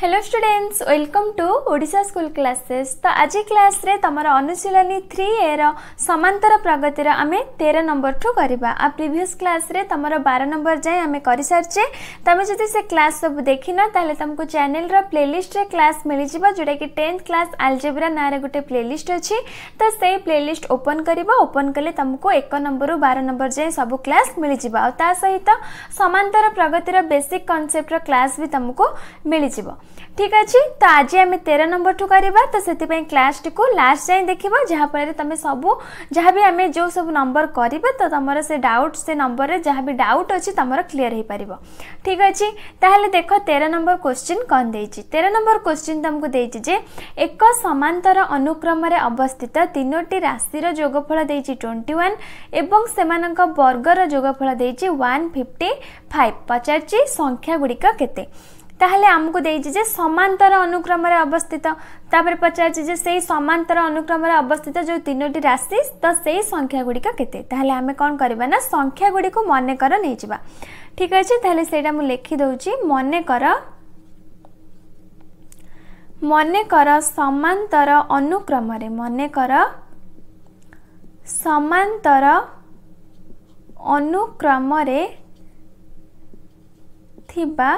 hello students welcome to Odia school classes त आज class रे तुम अनुशीलनी थ्री ए र प्रगति प्रगतिर आमे तेह्र नम्बर ठु गरेको आ प्रिभियस क्लास रे 12 नंबर नम्बर आमे करि गरिसारिचे तमे जति से क्लास सब देखिन ताले तुमको चैनल रो प्लेलिस्ट रे क्लास मिलिजिब जोटा कि 10th क्लास आलजेब्रा ना गोटे प्लेलिस्ट अछि त से प्लेलिस्ट ओपन करबा ओपन कले तमको 1 नम्बर 12 नम्बर जाय सब क्लास मिलिजिब आ ता सहित समान्तर प्रगतिर बेसिक कन्सेप्ट रो क्लास भी मिलि मिलिजिब ଠିକ୍ ଅଛି ତ ଆଜି ଆମେ ତେର ନମ୍ବରଠୁ କରିବା ତ ସେଥିପାଇଁ କ୍ଲାସ୍ଟିକୁ ଲାଷ୍ଟ ଯାଏଁ ଦେଖିବ ଯାହାଫଳରେ ତୁମେ ସବୁ ଯାହା ବି ଆମେ ଯେଉଁ ସବୁ ନମ୍ବର କରିବା ତ ତୁମର ସେ ଡାଉଟ୍ ସେ ନମ୍ବରରେ ଯାହା ବି ଡାଉଟ୍ ଅଛି ତୁମର କ୍ଲିଅର୍ ହୋଇପାରିବ ଠିକ୍ ଅଛି ତାହେଲେ ଦେଖ ତେର ନମ୍ବର କ୍ୱେଶ୍ଚିନ୍ କ'ଣ ଦେଇଛି ତେର ନମ୍ବର କ୍ୱେଶ୍ଚିନ୍ ତୁମକୁ ଦେଇଛି ଯେ ଏକ ସମାନ୍ତର ଅନୁକ୍ରମରେ ଅବସ୍ଥିତ ତିନୋଟି ରାଶିର ଯୋଗଫଳ ଦେଇଛି ଟ୍ୱେଣ୍ଟି ୱାନ୍ ଏବଂ ସେମାନଙ୍କ ବର୍ଗର ଯୋଗଫଳ ଦେଇଛି ୱାନ୍ ଫିଫ୍ଟି ଫାଇଭ୍ ପଚାରିଛି ସଂଖ୍ୟାଗୁଡ଼ିକ କେତେ ତାହେଲେ ଆମକୁ ଦେଇଛି ଯେ ସମାନ୍ତର ଅନୁକ୍ରମରେ ଅବସ୍ଥିତ ତାପରେ ପଚାରୁଛି ଯେ ସେଇ ସମାନ୍ତର ଅନୁକ୍ରମରେ ଅବସ୍ଥିତ ଯେଉଁ ତିନୋଟି ରାଶି ତ ସେଇ ସଂଖ୍ୟା ଗୁଡ଼ିକ କେତେ ତାହେଲେ ଆମେ କ'ଣ କରିବା ନା ସଂଖ୍ୟା ଗୁଡ଼ିକୁ ମନେକର ନେଇଯିବା ଠିକ ଅଛି ତାହେଲେ ସେଇଟା ମୁଁ ଲେଖିଦେଉଛି ମନେକର ମନେକର ସମାନ୍ତର ଅନୁକ୍ରମରେ ମନେକର ସମାନ୍ତର ଅନୁକ୍ରମରେ ଥିବା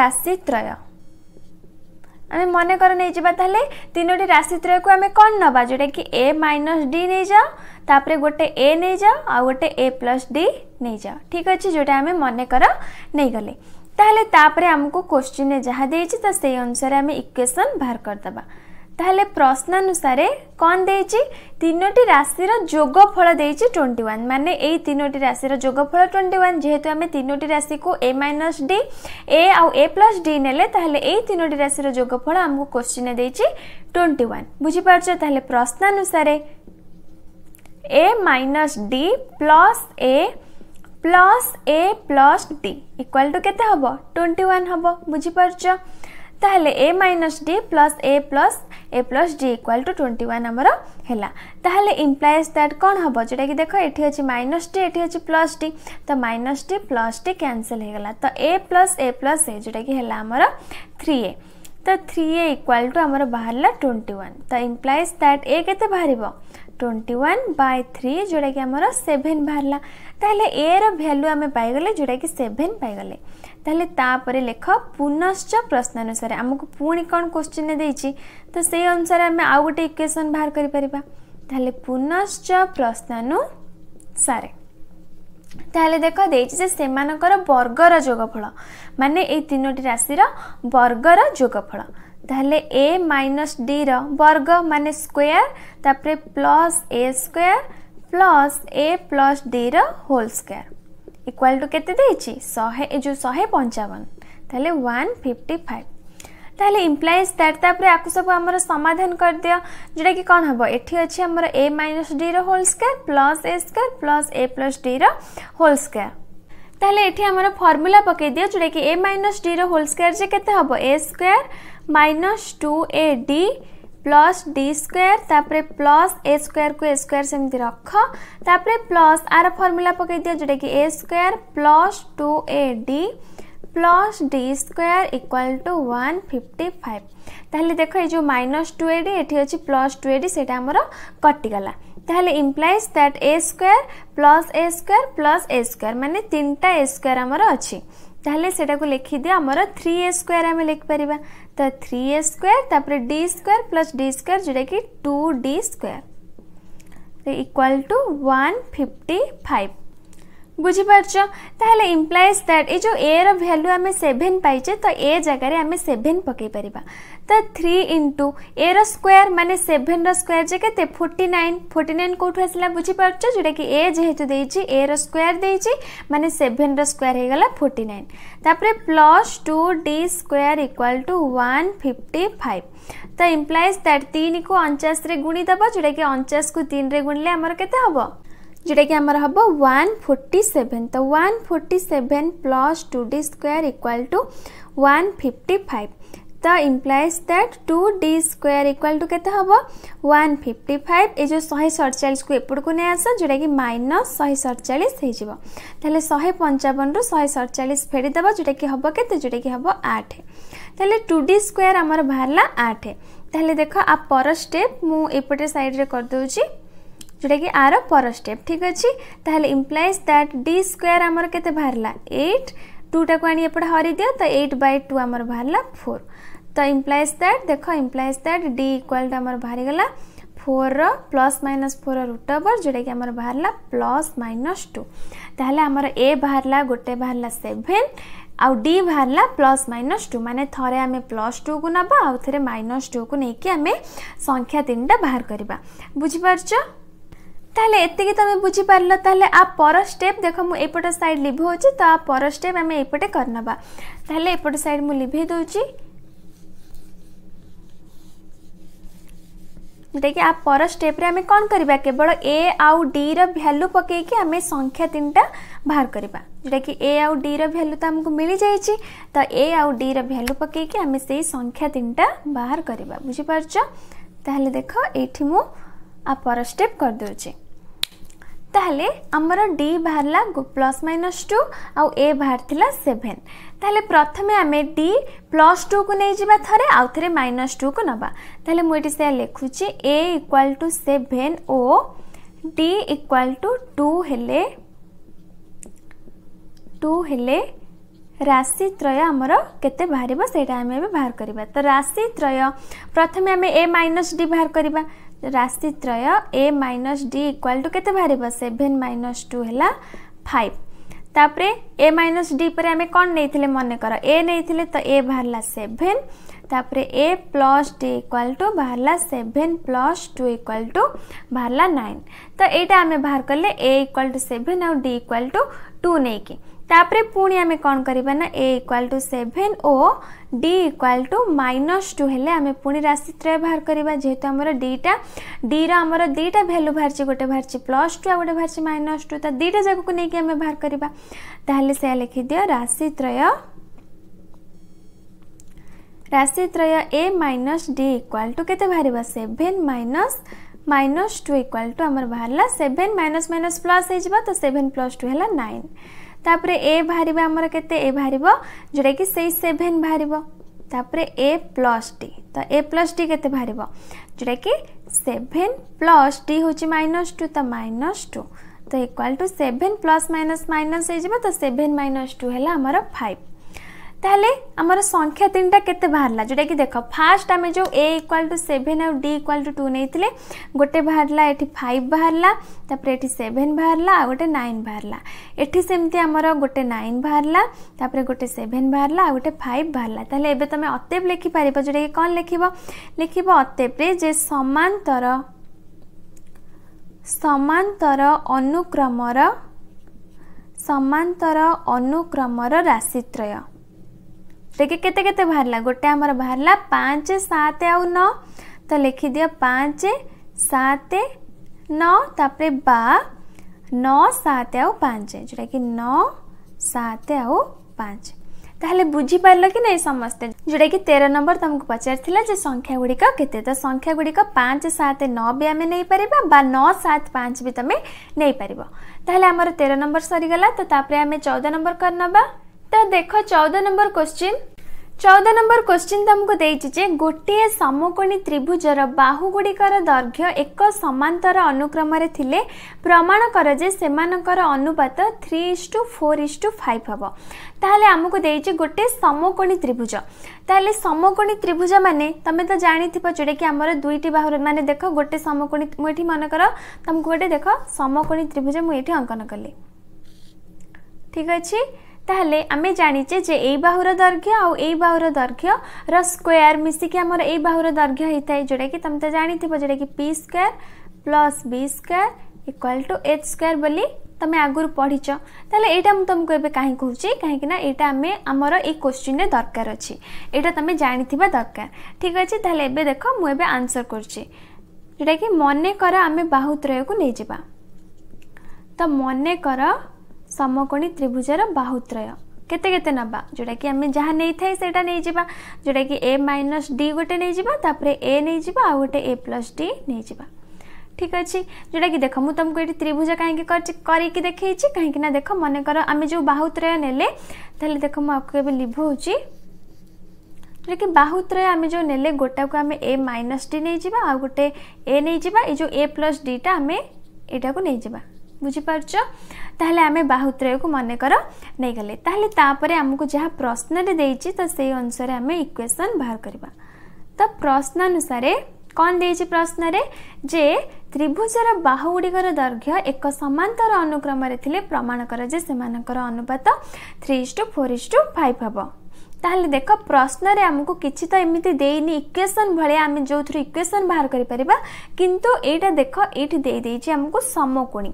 রাশিত্রয় আমি মনে করে নিয়ে যা তাহলে তিনোটি রাশিত্রয়কে আমি কণ নেবা যেটা কি এ মাইনস ডি নিয়ে যাও তাপরে গোটে এ নিয়ে যাও আর গোটে এ প্লস ডি নিয়ে যাও ঠিক আছে যেটা আমি মনে কর নিয়ে গলে তাহলে তাপরে আমাকে কোশ্চিনে যা দিয়েছি তো সেই অনুসারে আমি ইকুয়েসন বাহার করদেবা ତାହେଲେ ପ୍ରଶ୍ନାନୁସାରେ କ'ଣ ଦେଇଛି ତିନୋଟି ରାଶିର ଯୋଗଫଳ ଦେଇଛି ଟ୍ୱେଣ୍ଟି ୱାନ୍ ମାନେ ଏଇ ତିନୋଟି ରାଶିର ଯୋଗଫଳ ଟ୍ୱେଣ୍ଟି ୱାନ୍ ଯେହେତୁ ଆମେ ତିନୋଟି ରାଶିକୁ ଏ ମାଇନସ୍ ଡି ଏ ଆଉ ଏ ପ୍ଲସ୍ ଡି ନେଲେ ତାହେଲେ ଏଇ ତିନୋଟି ରାଶିର ଯୋଗଫଳ ଆମକୁ କୋଶ୍ଚିନ୍ ଦେଇଛି ଟ୍ୱେଣ୍ଟି ୱାନ୍ ବୁଝିପାରୁଛ ତାହେଲେ ପ୍ରଶ୍ନାନୁସାରେ A minus D plus A plus A plus D equal to କେତେ ହେବ ଟ୍ୱେଣ୍ଟି ୱାନ୍ ହେବ ବୁଝିପାରୁଛ তাহলে A minus D plus A plus A plus D equal to twenty one आमर है इम्प्लाइज दैट कौन हम जोटा कि देख ये अच्छे माइनस डी ये अच्छे प्लस डी तो minus D plus D cancel होगा तो ए प्लस ए प्लस ए जोटा कि थ्री ए तो थ्री ए इक्वाल टू आम बाहर ट्वेंटी वन तो इम्प्लाइज दैट ए के बाहर ट्वेंटी वन बाय थ्री जोटा कि आम सेभेन बाहर ताहले ए रैल्यू आम पाई जोटा कि सेभेन पाई तेल तापर लेख पुनश्च प्रश्न अनुसार आमक पुणी कौन क्वेश्चि दे तो से अनुसार आम आउ गोटे इक्वेसन बाहर करनश्च प्रश्नानुसार तेल देख दे से वर्गर जोगफल मान योटी राशि बर्गर जोगफल तेल ए माइनस डी वर्ग मान स्क्वयर तापर plus A square plus A plus D whole square equal to কেতে দিয়েছি শহে এই যে শহে পঞ্চাবন তাহলে ওয়ান ফিফটি ফাইভ তাহলে ইমপ্লাইজ দ্যাট তাপরে আকু সব আমার সমাধান করেদিও যেটা কি কম হব এটি অছি আমার এ মাইনস ডি র whole square plus A square plus A plus D র হোল স্কোয়ার তাহলে এটি আমার ফর্মুলা পকাই দিও যেটা কি এ মাইনস ডি র হোল স্কোয়ার যে কেতে হব A square minus two A D plus D square তাপরে প্লস এ স্কোয়ার কু এ স্কোয়ার সেমতি রখ তাপরে প্লস আর ফর্মুলা পকাই দিও যেটা কি A square plus two A D plus D square equal to one fifty five তাহলে দেখ এই যে মাইনস টু এ ডি এটি হচ্ছে প্লস টু এ ডি সেটা আমার কটিগলা তাহলে implies that A square plus A square plus A square মানে তিনটা এ স্কোয়ার আমার অছি तेल से लिखीदे आमर थ्री ए स्क्वयर आम लिखिपर तो three A square D square plus D square जोटा कि two D square equal to one fifty five বুঝিপারছ তাহলে ইমপ্লাইজ দ্যাট এই যে এ র ভ্যালু আমি সেভেন পাইছে তো এ জায়গায় আমি সেভেন পকাই পারিবা তো থ্রি ইন্টু এ র স্কোয়ার মানে সেভেন র স্কোয়ার যে কেতে ফোর্টি নাইন ফোর্টি নাইন কোটু আসলা বুঝিপারছ যেটা কি এ যেহেতু দিয়েছি এ র স্কোয়ার দিয়েছি মানে সেভেন র স্কোয়ার হয়ে গলা ফোর্টি নাইন তাপরে plus two D square equal to one fifty five তো ইমপ্লাইজ দ্যাট তিন কু অঞ্চাশে গুণিদেব যেটা কি অঞ্চাশকু তিনরে গুণলে আমার কেতে হব যেটা কি আমার হব 147 তো 147 plus 2d square equal to 155 তো implies that 2d square equal to কেতে হব 155 এই যে 147 কু এপটকু নিয়ে আস যেটা কি মাইনাস 147 হয়ে যাব তাহলে 155 রু 147 ফেড়ি দেব যেটা কি হব কেতে যেটা কি হব 8 তাহলে 2d স্কয়ার আমার বাহারা 8 তাহলে দেখ আ পর স্টেপ মু এপটে সাইড রে কর দেউছি जोटा कि आर पर स्टेप ठीक अच्छे तेल इम्प्लाइज दैट डी स्क्वयर आमर के बाहर एट टूटा को आनी हरी दि तो एट बै टू आमर बाहर फोर तो इम्प्लाइज दैट देख implies that D equal to आम बाहरी गला four plus minus four root over जोटा कि आम बाहर प्लस माइनस टू तेल आमर ए बाहर गोटे बाहर सेभेन आउ डी बाहर प्लस माइनस टू मानने थे आम प्लस टू को ना आउ थे माइनस टू को लेकिन आम संख्या तीन टा बाहर करवा बुझिपार তাহলে এতকি তুমি বুঝিপারল তাহলে আ পর স্টেপ দেখ মু এপট সাইড লিভাউছি তো আ পর স্টেপ আমি এপটে করেনবা তাহলে এপট সাইড মু লিভাই দেউছি ଯେଉଁଟାକି ଆ ପର ଷ୍ଟେପ୍ରେ ଆମେ କ'ଣ କରିବା କେବଳ ଏ ଆଉ ଡିର ଭ୍ୟାଲୁ ପକାଇକି ଆମେ ସଂଖ୍ୟା ତିନିଟା ବାହାର କରିବା ଯେଉଁଟାକି ଏ ଆଉ ଡିର ଭ୍ୟାଲୁ ତ ଆମକୁ ମିଳିଯାଇଛି ତ ଏ ଆଉ ଡିର ଭ୍ୟାଲୁ ପକାଇକି ଆମେ ସେଇ ସଂଖ୍ୟା ତିନିଟା ବାହାର କରିବା ବୁଝିପାରୁଛ ତାହେଲେ ଦେଖ ଏଇଠି ମୁଁ ଆ ପର ଷ୍ଟେପ୍ କରିଦେଉଛି ତାହେଲେ ଆମର ଡି ବାହାରିଲା ପ୍ଲସ୍ ମାଇନସ୍ ଟୁ ଆଉ ଏ ବାହାରିଥିଲା ସେଭେନ୍ ତାହେଲେ ପ୍ରଥମେ ଆମେ ଡି ପ୍ଲସ୍ ଟୁକୁ ନେଇଯିବା ଥରେ ଆଉ ଥରେ ମାଇନସ୍ ଟୁକୁ ନେବା ତାହେଲେ ମୁଁ ଏଠି ସେୟା ଲେଖୁଛି ଏ ଇକ୍ୱାଲ୍ ଟୁ ସେଭେନ୍ ଓ ଡି ଇକ୍ୱାଲ୍ ଟୁ ଟୁ ହେଲେ ଟୁ ହେଲେ রাশি ত্রয় আমার কেতে বাহার সেইটা আমি এবার বাহার করা তো রাশি ত্রয় প্রথমে আমি এ মাইনস ডি বাহার করা ରାଶିତ୍ରୟ A minus D equal to କେତେ ବାହାରିବ ସେଭେନ୍ ମାଇନସ୍ ଟୁ ହେଲା ଫାଇଭ୍ ତାପରେ ଏ ମାଇନସ୍ ଡି ପରେ ଆମେ କ'ଣ ନେଇଥିଲେ ମନେକର ଏ ନେଇଥିଲେ ତ ଏ ବାହାରିଲା ସେଭେନ୍ ତାପରେ A plus D equal to ବାହାରିଲା seven plus two equal to ବାହାରିଲା ନାଇନ୍ ତ ଏଇଟା ଆମେ ବାହାର କଲେ ଏ ଇକ୍ୱାଲ୍ ଟୁ ସେଭେନ୍ ଆଉ ଡି ଇକ୍ୱାଲ୍ ଟୁ ଟୁ ନେଇକି तापर पुणी आम कौन करवा ना ए इक्वाल टू सेभेन ओ D equal to minus two हेले आम पुणी राशि त्रय बाहर करवा जेहेतु आमर डीटा डी रमर दुईटा भैल्यू बाहर गोटे बाहर प्लस टू आ गए बाहर माइनस टू तो दुईटा जगह को लेकिन आम बाहर करवा लिखिदि राशि त्रय राशि त्रय A minus D equal to के बाहर seven minus minus two equal to आम बाहर सेभेन माइनस माइनस प्लस हो तो सेभेन प्लस टू है नाइन तापर ए बाहर आमर के बाहर जोटा कि सेभेन बाहर तापर ए प्लस डी तो ए प्लस डी के बाहर जोटा कि सेभेन प्लस डी हूँ माइनस टू तो माइनस टू तो equal to seven plus minus minus हो तो सेभेन माइनस टू है फाइव তাহলে আমার সংখ্যা তিনটা কেতে বাহারা যেটা কি দেখ ফার্স্ট আমি যে এ ইকুয়াল টু সেভেন আউ ডি ইকুয়াল টু টু নেইলে গোটে বাহারা এটি ফাইভ বাহারা তাপরে এটি সেভেন বাহারা আর গোটে নাইন বাহারা এটি সেমতি আমার গোটে নাইন বাহারা তাপরে গোটে সেভেন বাহারা আর গোটে ফাইভ বাহারা তাহলে এবে তুমি অতেব লেখিপার যেটা কি কম লেখিব লেখিব অতেবরে যে সমান্তর সমান্তর অনুক্রমর সমান্তর অনুক্রমর রাশিত্রয় देखिए के बाहर गोटे आमर बाहर पाँच सात आउ नौ तो लिखि पाँच सात नौ बा नौ सात आउ पाँच जोटा कि नौ सात आउ पाँच ताले बुझीपार कि नहीं समस्ते जोटा कि तेरह नंबर तुमको पचार संख्या गुड़िके तो संख्या गुड़िक पाँच सात नौ भी आम नहीं पार नौ सात पाँच भी तुम्हें नहीं पार तेरह नंबर सरीगला तो आम चौदह नंबर कर नवा तो देख चौदह नंबर क्वेश्चन ଚଉଦ ନମ୍ବର କ୍ୱେଶ୍ଚିନ୍ ତମକୁ ଦେଇଛି ଯେ ଗୋଟିଏ ସମକୋଣୀ ତ୍ରିଭୁଜର ବାହୁଗୁଡ଼ିକର ଦୈର୍ଘ୍ୟ ଏକ ସମାନ୍ତର ଅନୁକ୍ରମରେ ଥିଲେ ପ୍ରମାଣ କର ଯେ ସେମାନଙ୍କର ଅନୁପାତ three is to four is to five ହେବ ତାହେଲେ ଆମକୁ ଦେଇଛି ଗୋଟିଏ ସମକୋଣୀ ତ୍ରିଭୁଜ ତାହେଲେ ସମକୋଣୀ ତ୍ରିଭୁଜ ମାନେ ତମେ ତ ଜାଣିଥିବ ଯେଉଁଟାକି ଆମର ଦୁଇଟି ବାହୁରେ ମାନେ ଦେଖ ଗୋଟେ ସମକୋଣୀ ମୁଁ ଏଠି ମନେକର ତମକୁ ଗୋଟେ ଦେଖ ସମକୋଣୀ ତ୍ରିଭୁଜ ମୁଁ ଏଠି ଅଙ୍କନ କଲି ଠିକ୍ ଅଛି ତାହେଲେ ଆମେ ଜାଣିଛେ ଯେ ଏଇ ବାହୁର ଦୈର୍ଘ୍ୟ ଆଉ ଏଇ ବାହୁର ଦୈର୍ଘ୍ୟର ସ୍କୋୟାର ମିଶିକି ଆମର ଏଇ ବାହୁର ଦୈର୍ଘ୍ୟ ହେଇଥାଏ ଯେଉଁଟାକି ତମେ ତ ଜାଣିଥିବ ଯେଉଁଟାକି P square plus B square equal to H square ବୋଲି ତମେ ଆଗରୁ ପଢ଼ିଛ ତାହେଲେ ଏଇଟା ମୁଁ ତମକୁ ଏବେ କାହିଁ କହୁଛି କାହିଁକି ନା ଏଇଟା ଆମେ ଆମର ଏଇ କୋଶ୍ଚିନ୍ରେ ଦରକାର ଅଛି ଏଇଟା ତମେ ଜାଣିଥିବା ଦରକାର ଠିକ୍ ଅଛି ତାହେଲେ ଏବେ ଦେଖ ମୁଁ ଏବେ ଆନ୍ସର୍ କରୁଛି ଯେଉଁଟାକି ମନେକର ଆମେ ବାହୁତ୍ରୟକୁ ନେଇଯିବା ତ ମନେକର সমকোণী ত্রিভুজের বাহুত্রয় কেতে কেতে নেবা যেটা কি আমি যা নেই থাই সেটা নেই যা যেটা কি এ মাইনস ডি গোটে নেই যা তাপরে এ নেই যা আউ গোটে এ প্লস ডি নেই যা ঠিক আছে যেটা কি দেখ মু তোমাকে এটি ত্রিভুজ কাহিঁকি করছি করিকি দেখেছি কাহিঁকি না দেখ মনে কর আমি যে বাহুত্রয় নেলে তাহলে দেখ মু আপু এবার লিভাউছি যেটা কি বাহুত্রয় আমি যে নেলে গোটাকে আমি এ মাইনস ডি নেই যা আউ গোটে এ নেই যা এই যে এ প্লস ডিটা আমি এটাকে নেই যা বুঝিপারছ ତାହେଲେ ଆମେ ବାହୁତ୍ରୟକୁ ମନେକର ନେଇଗଲେ ତାହେଲେ ତାପରେ ଆମକୁ ଯାହା ପ୍ରଶ୍ନରେ ଦେଇଛି ତ ସେଇ ଅନୁସାରେ ଆମେ ଇକ୍ୱେସନ୍ ବାହାର କରିବା ତ ପ୍ରଶ୍ନ ଅନୁସାରେ କ'ଣ ଦେଇଛି ପ୍ରଶ୍ନରେ ଯେ ତ୍ରିଭୁଜର ବାହୁଗୁଡ଼ିକର ଦୈର୍ଘ୍ୟ ଏକ ସମାନ୍ତର ଅନୁକ୍ରମରେ ଥିଲେ ପ୍ରମାଣ କର ଯେ ସେମାନଙ୍କର ଅନୁପାତ three is to four is to five ହେବ ତାହେଲେ ଦେଖ ପ୍ରଶ୍ନରେ ଆମକୁ କିଛି ତ ଏମିତି ଦେଇନି ଇକ୍ୱେସନ୍ ଭଳିଆ ଆମେ ଯେଉଁଥିରୁ ଇକ୍ୱେସନ୍ ବାହାର କରିପାରିବା କିନ୍ତୁ ଏଇଟା ଦେଖ ଏଇଠି ଦେଇଦେଇଛି ଆମକୁ ସମକୋଣୀ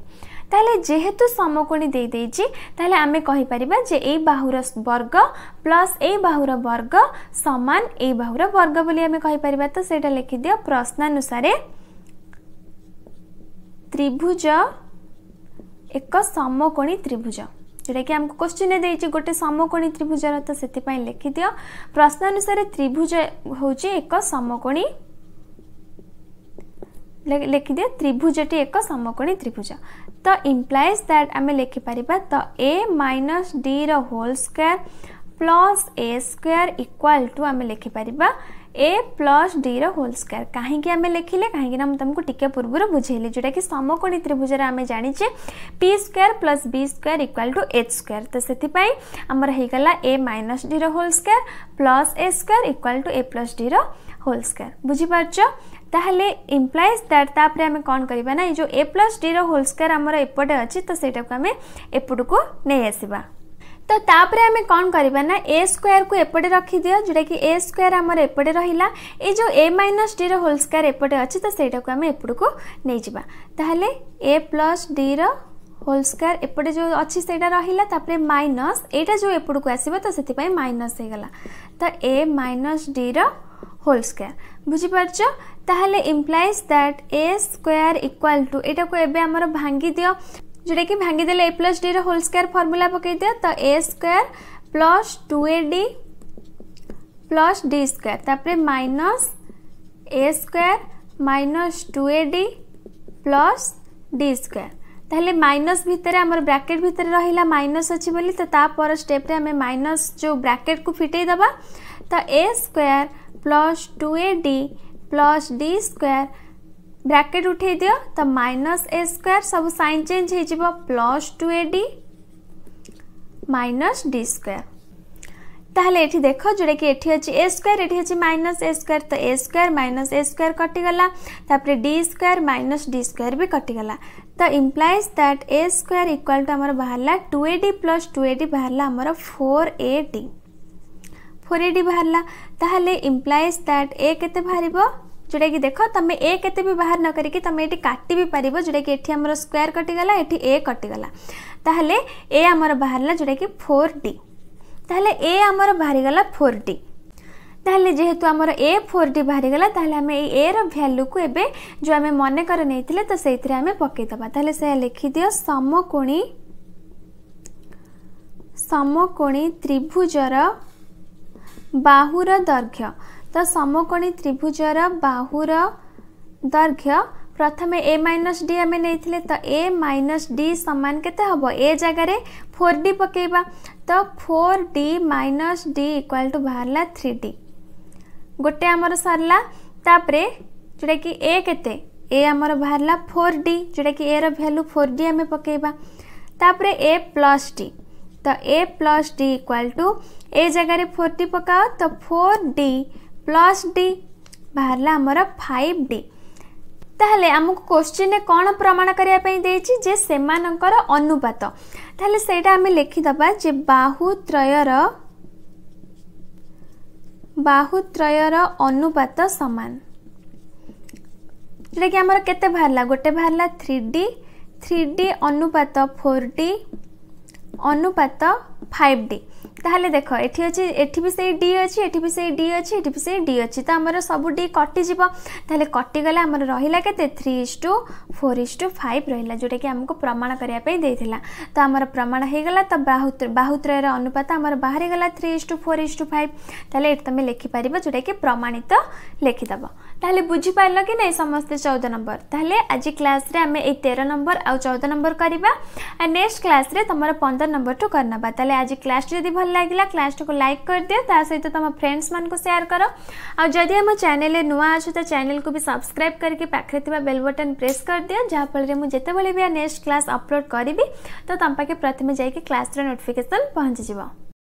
তাহলে যেহেতু সমকোণী দিয়ে দিয়েছি তাহলে আমি কহিপারিবা যে এই বাহুর বর্গ প্লস এই বাহুর বর্গ সমান এই বাহুর বর্গ বলে আমি কহিপারিবা তো সেটা লিখি দিও প্রশ্নানুসারে ত্রিভুজ এক সমকোণী ত্রিভুজ যেটা কি আমাকে কোশ্চিনে দিয়েছি গোটে সমকোণী ত্রিভুজর তো সেপাই লিখিদিও প্রশ্ন অনুসারে ত্রিভুজ হচ্ছে এক সমকোণী लिखिदे त्रिभुजटी एक समकोणी त्रिभुज तो इम्प्लाइज दैट आम लिखिपर तो A minus D whole square plus A square equal to आम लिखिपर A plus D whole square कहीं आम लिखिले कहीं तुमको टी पूर्व बुझेली जोटा कि समकोणी त्रिभुज आम जाचे P square plus B square equal to H square तो से आमर हो गला A minus D whole square plus A square equal to A plus D whole square बुझिपार ताल इम्प्लायज दैट आम कौन करवा ना जो A plus D whole square आम एपटे अच्छी तो सहीटा को आम एपट को नहीं आसवा तो तापरे आम कौन करवा ना ए स्क्वयर को एपटे रखीद जोटा कि ए स्क्वयर आम एपटे रहा ये जो A minus D whole square एपटे अच्छी तो सहीटा को आम एपट को नहीं जावा तेल ए प्लस डी र होल स्क्वायर एपटे जो अच्छी से रहा माइनस एटा जो एपट को आसो तो से माइनस हो गला तो A minus D whole square बुझिपार ताहले implies that A square equal to एटा को एबे हमर भांगी दियो जेडे कि भांगी देले ए प्लस डी रो होल स्क्वायर फार्मूला पकाई दियो त A square plus two 2ad plus D square तापर minus A square minus D plus D square ताहले माइनस भितरे हमर ब्रैकेट भितरे रहिला माइनस अछि बोली त ता पर स्टेप रे हमें माइनस जो ब्रैकेट को फिटेई दबा त A square plus 2ad plus D square bracket उठे दियो तो माइनस ए स्क्वायर सब साइन चेंज हो plus two A D minus D square ताहले एठी देख जोटा कि एठी अच्छे ए स्क्वायर एठी अच्छे माइनस ए स्क्वायर तो A square minus A square कटिगला तापर D square minus D square भी कटिगला तो implies that A square equal to आम बाहर two A D plus two A D बाहर आमर फोर ए डी फोर एटी बाहर ताल इम्प्लाइज दैट ए के बाहर जोटा कि देख तुम ए के बाहर न करके तुम ये काटि भी पार जोटा कि ये आम स्क्वयर कटिगला ये ए कटिगला ताल ए आमर बाहर जोटा कि फोर डी तेल ए आमर गला फोर डी ତାହେଲେ ଯେହେତୁ ए फोर डी बाहरी गला ଆମେ ଏଇ ଏର ଭ୍ୟାଲୁକୁ ଏବେ ଯେଉଁ ଆମେ ମନେକର ନେଇଥିଲେ नहीं तो ଆମେ ପକାଇଦେବା ତାହେଲେ ସେ लिखिद समकोणी समकोणी त्रिभुजर ବାହୁର ଦୈର୍ଘ୍ୟ ତ ସମକୋଣୀ ତ୍ରିଭୁଜର ବାହୁର ଦୈର୍ଘ୍ୟ ପ୍ରଥମେ ଏ ମାଇନସ୍ ଡି ଆମେ ନେଇଥିଲେ ତ ଏ ମାଇନସ୍ ଡି ସମାନ କେତେ ହେବ ଏ ଜାଗାରେ ଫୋର୍ ଡି ପକାଇବା ତ four D minus D equal to ବାହାରିଲା ଥ୍ରୀ ଡି ଗୋଟେ ଆମର ସରିଲା ତାପରେ ଯେଉଁଟାକି ଏ କେତେ ଏ ଆମର ବାହାରିଲା ଫୋର୍ ଡି ଯେଉଁଟାକି ଏର ଭ୍ୟାଲୁ ଫୋର୍ ଡି ଆମେ ପକାଇବା ତାପରେ ଏ ପ୍ଲସ୍ ଡି ତ A plus D equal to A ଜାଗାରେ ଫୋର୍ଟି ପକାଅ ତ ଫୋର୍ ଡି ପ୍ଲସ୍ ଡି ବାହାରିଲା ଆମର ଫାଇଭ୍ ଡି ତାହେଲେ ଆମକୁ କ୍ୱଶ୍ଚିନ୍ରେ କ'ଣ ପ୍ରମାଣ କରିବା ପାଇଁ ଦେଇଛି ଯେ ସେମାନଙ୍କର ଅନୁପାତ ତାହେଲେ ସେଇଟା ଆମେ ଲେଖିଦେବା ଯେ ବାହୁତ୍ରୟର ବାହୁତ୍ରୟର ଅନୁପାତ ସମାନ ଯେଉଁଟାକି ଆମର କେତେ ବାହାରିଲା ଗୋଟେ ବାହାରିଲା ଥ୍ରୀ ଡି ଥ୍ରୀ ଡି ଅନୁପାତ ଫୋର୍ ଡି ଅନୁପାତ ଫାଇଭ୍ ଡି ताल देख ये अच्छे भी से डी अच्छी एटी भी से डी अच्छी एटी भी से डी अच्छी तो आम सब डी कटिज कटिगले आम रहा के three is to four is to five रहा जोटा कि आमको प्रमाण करने तो आम प्रमाण हो गला तो बाहुत्र अनुपात आम बाहरी गला three is to four is to five तेल तुम्हें लिखिपार जोटा कि प्रमाणित लिखिदेव ताल बुझिपारल कि नहीं समस्त चौदह नंबर तेल आज क्लास आम ये तेरह नंबर आ चौदह नंबर करवा नेक्स्ट क्लास तुम पंद्रह नंबर टू करना तेल आज क्लास जब भल लगला क्लास टी लाइक कर दि सहित तुम फ्रेंड्स मानक सेयार कर आदि आम चेल नुआ अच्छे तो चैनल को भी सब्सक्राइब करके पाखे बेल बटन प्रेस कर दि जहाँफल मुझे जिते बड़े भी नेक्स्ट क्लास अपलोड करी तो तुम पाखे प्रथम जाइए क्लास रोटिफिकेसन पहुंची जा